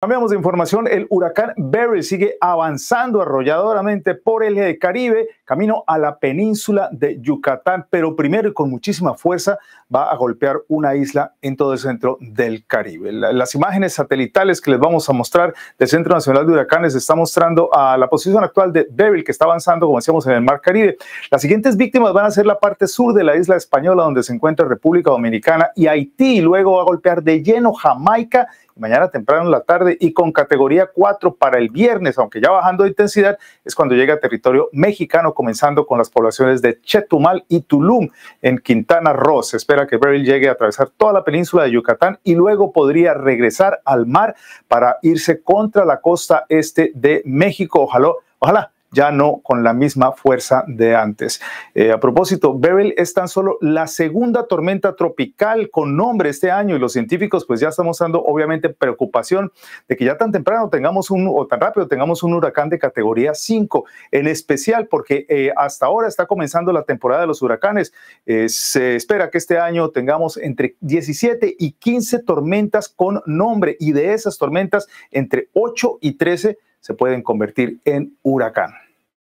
Cambiamos de información, el huracán Barry sigue avanzando arrolladoramente por el Caribe, camino a la península de Yucatán, pero primero y con muchísima fuerza va a golpear una isla en todo el centro del Caribe. Las imágenes satelitales que les vamos a mostrar del Centro Nacional de Huracanes está mostrando a la posición actual de Beryl, que está avanzando, como decíamos, en el Mar Caribe. Las siguientes víctimas van a ser la parte sur de la isla española, donde se encuentra República Dominicana y Haití, luego va a golpear de lleno Jamaica mañana temprano en la tarde y con categoría 4 para el viernes, aunque ya bajando de intensidad, es cuando llega a territorio mexicano, comenzando con las poblaciones de Chetumal y Tulum en Quintana Roo. Se espera que Beryl llegue a atravesar toda la península de Yucatán y luego podría regresar al mar para irse contra la costa este de México. Ojalá, ojalá ya no con la misma fuerza de antes. Eh, a propósito, Beryl es tan solo la segunda tormenta tropical con nombre este año y los científicos pues ya estamos dando obviamente preocupación de que ya tan temprano tengamos un o tan rápido tengamos un huracán de categoría 5, en especial porque eh, hasta ahora está comenzando la temporada de los huracanes. Eh, se espera que este año tengamos entre 17 y 15 tormentas con nombre y de esas tormentas entre 8 y 13 se pueden convertir en huracán.